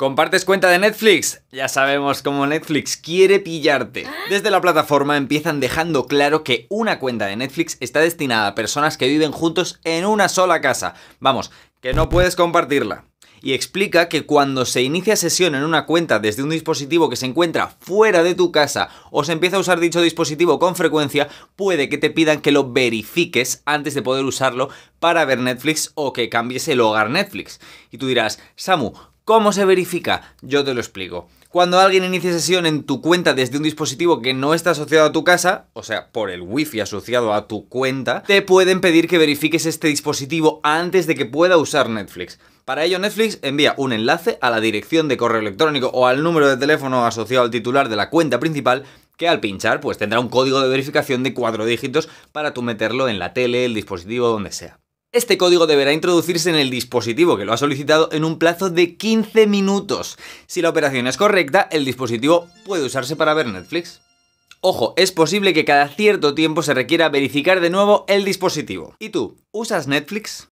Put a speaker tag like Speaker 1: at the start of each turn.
Speaker 1: ¿Compartes cuenta de Netflix? Ya sabemos cómo Netflix quiere pillarte. Ah. Desde la plataforma empiezan dejando claro que una cuenta de Netflix está destinada a personas que viven juntos en una sola casa. Vamos, que no puedes compartirla. Y explica que cuando se inicia sesión en una cuenta desde un dispositivo que se encuentra fuera de tu casa o se empieza a usar dicho dispositivo con frecuencia, puede que te pidan que lo verifiques antes de poder usarlo para ver Netflix o que cambies el hogar Netflix. Y tú dirás, Samu, ¿cómo se verifica? Yo te lo explico. Cuando alguien inicia sesión en tu cuenta desde un dispositivo que no está asociado a tu casa, o sea, por el wifi asociado a tu cuenta, te pueden pedir que verifiques este dispositivo antes de que pueda usar Netflix. Para ello Netflix envía un enlace a la dirección de correo electrónico o al número de teléfono asociado al titular de la cuenta principal que al pinchar pues tendrá un código de verificación de cuatro dígitos para tú meterlo en la tele, el dispositivo, donde sea. Este código deberá introducirse en el dispositivo que lo ha solicitado en un plazo de 15 minutos. Si la operación es correcta, el dispositivo puede usarse para ver Netflix. Ojo, es posible que cada cierto tiempo se requiera verificar de nuevo el dispositivo. ¿Y tú? ¿Usas Netflix?